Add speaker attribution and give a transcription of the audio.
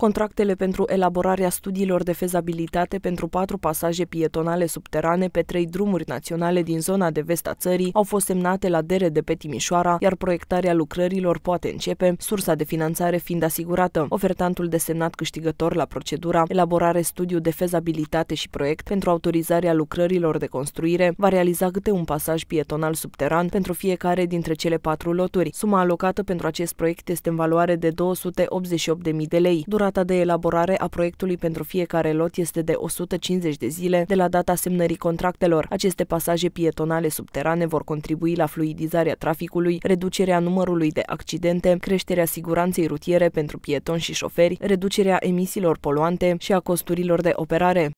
Speaker 1: Contractele pentru elaborarea studiilor de fezabilitate pentru patru pasaje pietonale subterane pe trei drumuri naționale din zona de vest a țării au fost semnate la dere de pe Timișoara, iar proiectarea lucrărilor poate începe, sursa de finanțare fiind asigurată. Ofertantul desemnat câștigător la procedura elaborare studiu de fezabilitate și proiect pentru autorizarea lucrărilor de construire va realiza câte un pasaj pietonal subteran pentru fiecare dintre cele patru loturi. Suma alocată pentru acest proiect este în valoare de 288.000 de lei. Durata Durata de elaborare a proiectului pentru fiecare lot este de 150 de zile de la data semnării contractelor. Aceste pasaje pietonale subterane vor contribui la fluidizarea traficului, reducerea numărului de accidente, creșterea siguranței rutiere pentru pietoni și șoferi, reducerea emisiilor poluante și a costurilor de operare.